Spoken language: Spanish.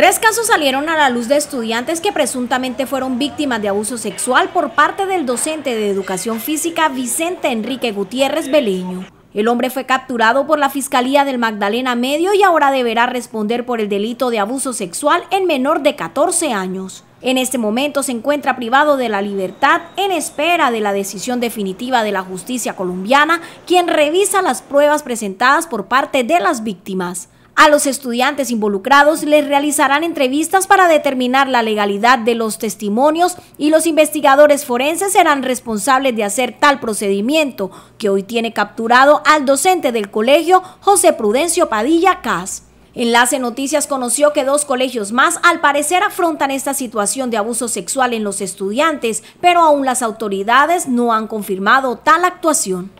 Tres casos salieron a la luz de estudiantes que presuntamente fueron víctimas de abuso sexual por parte del docente de educación física Vicente Enrique Gutiérrez Beleño. El hombre fue capturado por la Fiscalía del Magdalena Medio y ahora deberá responder por el delito de abuso sexual en menor de 14 años. En este momento se encuentra privado de la libertad en espera de la decisión definitiva de la justicia colombiana, quien revisa las pruebas presentadas por parte de las víctimas. A los estudiantes involucrados les realizarán entrevistas para determinar la legalidad de los testimonios y los investigadores forenses serán responsables de hacer tal procedimiento, que hoy tiene capturado al docente del colegio José Prudencio Padilla Cas. Enlace Noticias conoció que dos colegios más al parecer afrontan esta situación de abuso sexual en los estudiantes, pero aún las autoridades no han confirmado tal actuación.